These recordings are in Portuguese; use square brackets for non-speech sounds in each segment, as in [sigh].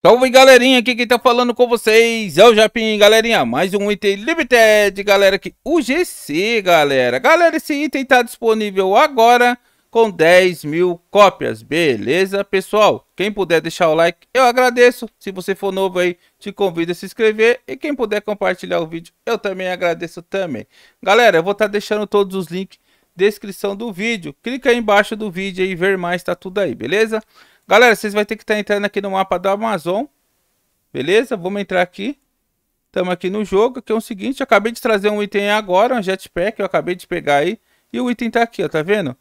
Salve galerinha, aqui quem tá falando com vocês é o Japim, galerinha, mais um item Limited, galera, aqui, o GC, galera. Galera, esse item tá disponível agora com 10 mil cópias, beleza, pessoal? Quem puder deixar o like, eu agradeço, se você for novo aí, te convido a se inscrever e quem puder compartilhar o vídeo, eu também agradeço também. Galera, eu vou estar tá deixando todos os links descrição do vídeo, clica aí embaixo do vídeo aí, ver mais, tá tudo aí, beleza? Galera, vocês vão ter que estar tá entrando aqui no mapa da Amazon. Beleza? Vamos entrar aqui. Estamos aqui no jogo, que é o seguinte, eu acabei de trazer um item agora, um jetpack, eu acabei de pegar aí. E o item está aqui, ó, tá vendo?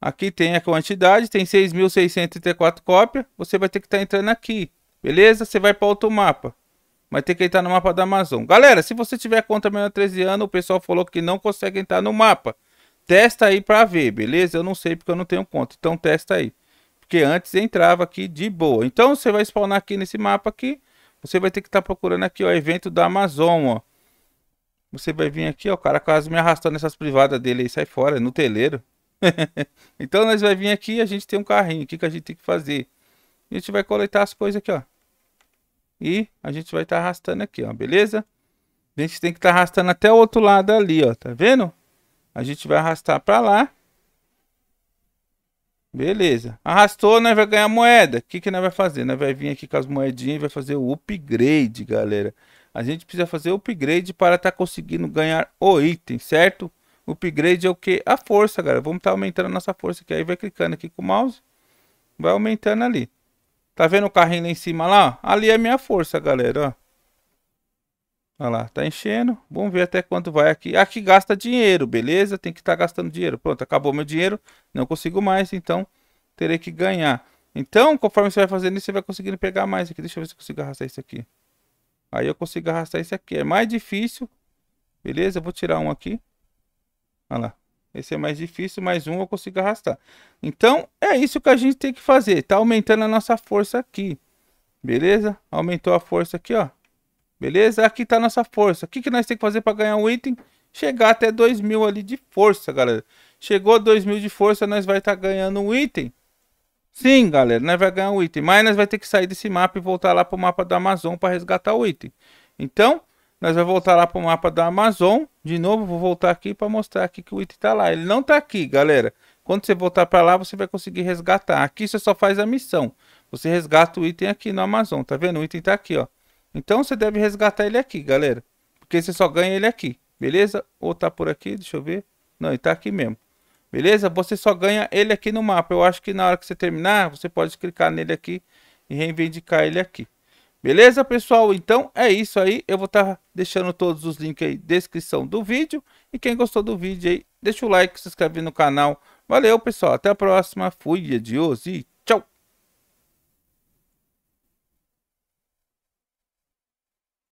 Aqui tem a quantidade, tem 6.634 cópias. Você vai ter que estar tá entrando aqui, beleza? Você vai para outro mapa. Vai ter que entrar no mapa da Amazon. Galera, se você tiver conta menor de 13 anos, o pessoal falou que não consegue entrar no mapa. Testa aí para ver, beleza? Eu não sei porque eu não tenho conta, então testa aí. Porque antes entrava aqui de boa. Então você vai spawnar aqui nesse mapa aqui. Você vai ter que estar tá procurando aqui, o evento da Amazon, ó. Você vai vir aqui, ó, o cara quase me arrastando nessas privadas dele aí, sai fora, é no teleiro. [laughs] então nós vai vir aqui, a gente tem um carrinho, o que, que a gente tem que fazer? A gente vai coletar as coisas aqui, ó. E a gente vai estar tá arrastando aqui, ó, beleza? A gente tem que estar tá arrastando até o outro lado ali, ó, tá vendo? A gente vai arrastar para lá. Beleza. Arrastou, nós vai ganhar moeda. O que, que nós vai fazer? Nós vai vir aqui com as moedinhas e vai fazer o upgrade, galera. A gente precisa fazer o upgrade para estar tá conseguindo ganhar o item, certo? O upgrade é o que? A força, galera. Vamos estar tá aumentando a nossa força aqui. Aí vai clicando aqui com o mouse. Vai aumentando ali. Tá vendo o carrinho lá em cima lá? Ali é a minha força, galera, ó. Olha lá, tá enchendo. Vamos ver até quanto vai aqui. Aqui gasta dinheiro, beleza? Tem que estar tá gastando dinheiro. Pronto, acabou meu dinheiro. Não consigo mais, então terei que ganhar. Então, conforme você vai fazendo isso, você vai conseguindo pegar mais aqui. Deixa eu ver se eu consigo arrastar isso aqui. Aí eu consigo arrastar isso aqui. É mais difícil. Beleza? Eu vou tirar um aqui. Olha lá. Esse é mais difícil, mais um eu consigo arrastar. Então, é isso que a gente tem que fazer. Tá aumentando a nossa força aqui. Beleza? Aumentou a força aqui, ó. Beleza? Aqui tá a nossa força. O que, que nós temos que fazer para ganhar um item? Chegar até 2 mil ali de força, galera. Chegou 2 mil de força, nós vai estar tá ganhando um item. Sim, galera, nós vai ganhar um item. Mas nós vai ter que sair desse mapa e voltar lá para o mapa da Amazon para resgatar o item. Então, nós vai voltar lá para o mapa da Amazon. De novo, vou voltar aqui para mostrar aqui que o item está lá. Ele não está aqui, galera. Quando você voltar para lá, você vai conseguir resgatar. Aqui você só faz a missão. Você resgata o item aqui no Amazon, tá vendo? O item está aqui, ó. Então você deve resgatar ele aqui, galera. Porque você só ganha ele aqui, beleza? Ou tá por aqui, deixa eu ver. Não, ele tá aqui mesmo. Beleza? Você só ganha ele aqui no mapa. Eu acho que na hora que você terminar, você pode clicar nele aqui e reivindicar ele aqui. Beleza, pessoal? Então é isso aí. Eu vou estar tá deixando todos os links aí na descrição do vídeo. E quem gostou do vídeo aí, deixa o like, se inscreve no canal. Valeu, pessoal. Até a próxima. Fui, adiós e